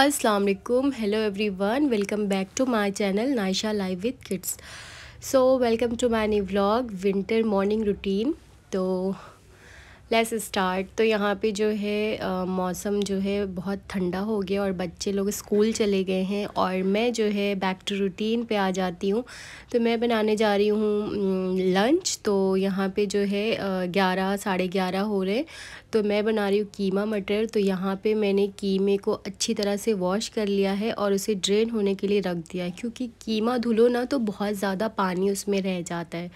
Assalamualaikum, hello everyone, welcome back to my channel Naisha Live with Kids. So welcome to my new vlog, winter morning routine. So let's start तो यहाँ पे जो है आ, मौसम जो है बहुत ठंडा हो गया और बच्चे लोग स्कूल चले गए हैं और मैं जो है बैक टू रूटीन पे आ जाती हूँ तो मैं बनाने जा रही हूँ लंच तो यहाँ पे जो है ग्यारह साढ़े ग्यारह हो रहे तो मैं बना रही हूँ कीमा मटर तो यहाँ पे मैंने कीमे को अच्छी तरह से वॉश कर लिया है और उसे ड्रेन होने के लिए रख दिया है क्योंकि कीमा धुलो ना तो बहुत ज़्यादा पानी उसमें रह जाता है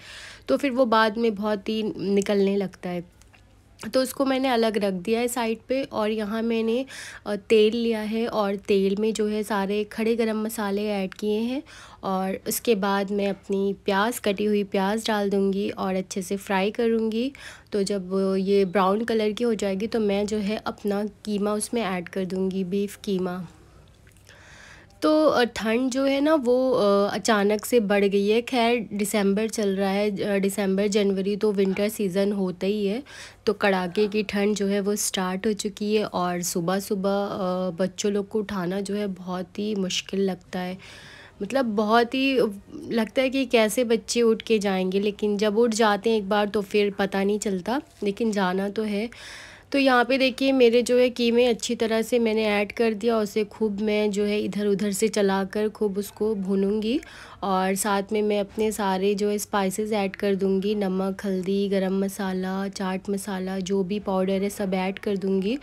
तो फिर वो बाद में बहुत ही निकलने लगता है तो इसको मैंने अलग रख दिया है साइड पे और यहाँ मैंने तेल लिया है और तेल में जो है सारे खड़े गरम मसाले ऐड किए हैं और उसके बाद मैं अपनी प्याज कटी हुई प्याज डाल दूँगी और अच्छे से फ्राई करूँगी तो जब ये ब्राउन कलर की हो जाएगी तो मैं जो है अपना कीमा उसमें ऐड कर दूँगी बीफ कीमा तो ठंड जो है ना वो अचानक से बढ़ गई है खैर दिसंबर चल रहा है दिसंबर जनवरी तो विंटर सीज़न होता ही है तो कड़ाके की ठंड जो है वो स्टार्ट हो चुकी है और सुबह सुबह बच्चों लोग को उठाना जो है बहुत ही मुश्किल लगता है मतलब बहुत ही लगता है कि कैसे बच्चे उठ के जाएंगे लेकिन जब उठ जाते हैं एक बार तो फिर पता नहीं चलता लेकिन जाना तो है तो यहाँ पे देखिए मेरे जो है कीमे अच्छी तरह से मैंने ऐड कर दिया उसे खूब मैं जो है इधर उधर से चलाकर खूब उसको भूनूंगी और साथ में मैं अपने सारे जो है स्पाइसेस ऐड कर दूंगी नमक हल्दी गरम मसाला चाट मसाला जो भी पाउडर है सब ऐड कर दूंगी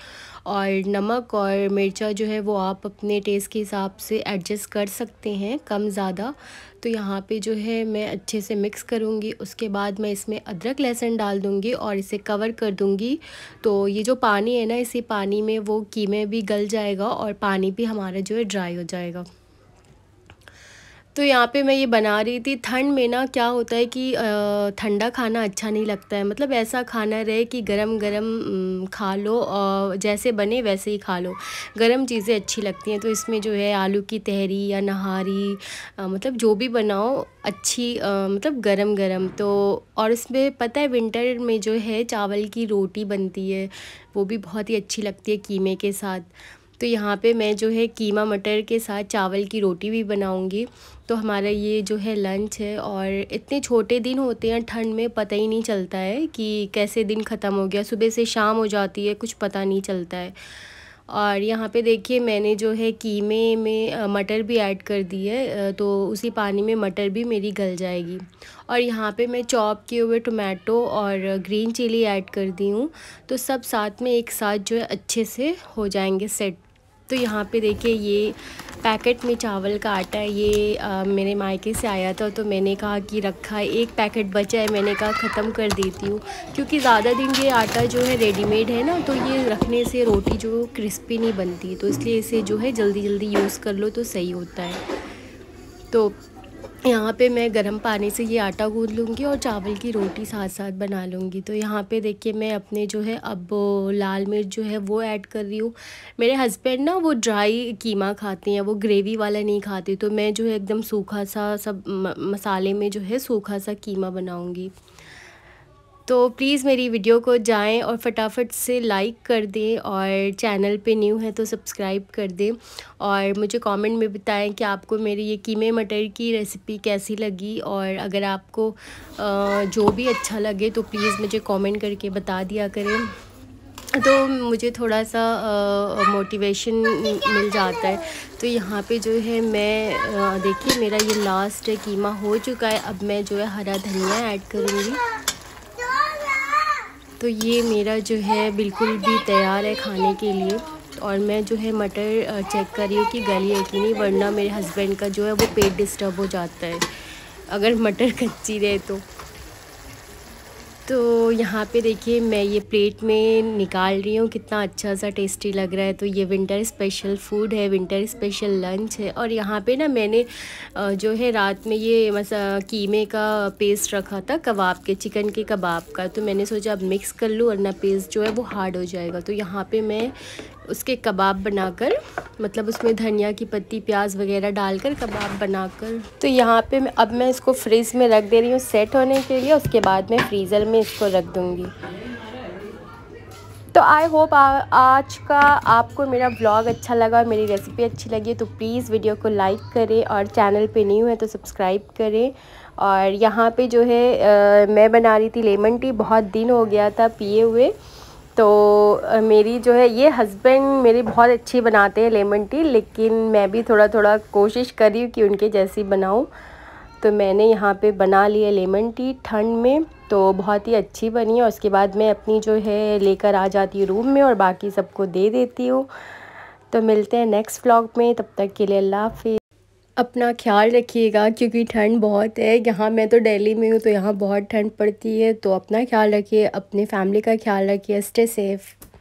और नमक और मिर्चा जो है वो आप अपने टेस्ट के हिसाब से एडजस्ट कर सकते हैं कम ज़्यादा तो यहाँ पे जो है मैं अच्छे से मिक्स करूँगी उसके बाद मैं इसमें अदरक लहसुन डाल दूँगी और इसे कवर कर दूँगी तो ये जो पानी है ना इसी पानी में वो कीमे भी गल जाएगा और पानी भी हमारा जो है ड्राई हो जाएगा तो यहाँ पे मैं ये बना रही थी ठंड में ना क्या होता है कि ठंडा खाना अच्छा नहीं लगता है मतलब ऐसा खाना रहे कि गरम गरम खा लो और जैसे बने वैसे ही खा लो गरम चीज़ें अच्छी लगती हैं तो इसमें जो है आलू की तहरी या नहारी मतलब जो भी बनाओ अच्छी मतलब गरम गरम तो और इसमें पता है विंटर में जो है चावल की रोटी बनती है वो भी बहुत ही अच्छी लगती है कीमे के साथ तो यहाँ पे मैं जो है कीमा मटर के साथ चावल की रोटी भी बनाऊँगी तो हमारा ये जो है लंच है और इतने छोटे दिन होते हैं ठंड में पता ही नहीं चलता है कि कैसे दिन ख़त्म हो गया सुबह से शाम हो जाती है कुछ पता नहीं चलता है और यहाँ पे देखिए मैंने जो है कीमे में मटर भी ऐड कर दी है तो उसी पानी में मटर भी मेरी गल जाएगी और यहाँ पे मैं चॉप किए हुए टोमेटो और ग्रीन चिली ऐड कर दी हूँ तो सब साथ में एक साथ जो है अच्छे से हो जाएंगे सेट तो यहाँ पे देखिए ये पैकेट में चावल का आटा ये आ, मेरे मायके से आया था तो मैंने कहा कि रखा है एक पैकेट बचा है मैंने कहा ख़त्म कर देती हूँ क्योंकि ज़्यादा दिन ये आटा जो है रेडीमेड है ना तो ये रखने से रोटी जो क्रिस्पी नहीं बनती तो इसलिए इसे जो है जल्दी जल्दी यूज़ कर लो तो सही होता है तो यहाँ पे मैं गर्म पानी से ये आटा गूँध लूँगी और चावल की रोटी साथ साथ बना लूँगी तो यहाँ पे देखिए मैं अपने जो है अब लाल मिर्च जो है वो ऐड कर रही हूँ मेरे हस्बैंड ना वो ड्राई कीमा खाते हैं वो ग्रेवी वाला नहीं खाते तो मैं जो है एकदम सूखा सा सब मसाले में जो है सूखा सा कीमा बनाऊँगी तो प्लीज़ मेरी वीडियो को जाएं और फटाफट से लाइक कर दें और चैनल पे न्यू है तो सब्सक्राइब कर दें और मुझे कमेंट में बताएं कि आपको मेरी ये कीमे मटर की रेसिपी कैसी लगी और अगर आपको जो भी अच्छा लगे तो प्लीज़ मुझे कमेंट करके बता दिया करें तो मुझे थोड़ा सा मोटिवेशन मिल जाता है तो यहाँ पे जो है मैं देखिए मेरा ये लास्ट कीमा हो चुका है अब मैं जो है हरा धनिया ऐड करूँगी तो ये मेरा जो है बिल्कुल भी तैयार है खाने के लिए और मैं जो है मटर चेक कर रही हूँ कि गली है कि नहीं वरना मेरे हस्बैंड का जो है वो पेट डिस्टर्ब हो जाता है अगर मटर कच्ची रहे तो तो यहाँ पे देखिए मैं ये प्लेट में निकाल रही हूँ कितना अच्छा सा टेस्टी लग रहा है तो ये विंटर स्पेशल फूड है विंटर स्पेशल लंच है और यहाँ पे ना मैंने जो है रात में ये मसा कीमे का पेस्ट रखा था कबाब के चिकन के कबाब का तो मैंने सोचा अब मिक्स कर लूँ वरना पेस्ट जो है वो हार्ड हो जाएगा तो यहाँ पे मैं उसके कबाब बनाकर मतलब उसमें धनिया की पत्ती प्याज वगैरह डालकर कबाब बनाकर तो यहाँ पे मैं अब मैं इसको फ्रिज में रख दे रही हूँ सेट होने के लिए उसके बाद मैं फ्रीज़र में इसको रख दूँगी तो आई होप आज का आपको मेरा ब्लॉग अच्छा लगा और मेरी रेसिपी अच्छी लगी तो प्लीज़ वीडियो को लाइक करें और चैनल पे न्यू है तो सब्सक्राइब करें और यहाँ पे जो है आ, मैं बना रही थी लेमन टी बहुत दिन हो गया था पिए हुए तो मेरी जो है ये हस्बैंड मेरी बहुत अच्छी बनाते हैं लेमन टी लेकिन मैं भी थोड़ा थोड़ा कोशिश कर रही हूँ कि उनके जैसी बनाऊँ तो मैंने यहाँ पे बना लिया लेमन टी ठंड में तो बहुत ही अच्छी बनी है उसके बाद मैं अपनी जो है लेकर आ जाती हूँ रूम में और बाकी सबको दे देती हूँ तो मिलते हैं नेक्स्ट व्लॉग में तब तक के लिए अल्लाह हाफि अपना ख्याल रखिएगा क्योंकि ठंड बहुत है यहाँ मैं तो दिल्ली में हूँ तो यहाँ बहुत ठंड पड़ती है तो अपना ख्याल रखिए अपनी फैमिली का ख्याल रखिए स्टे सेफ़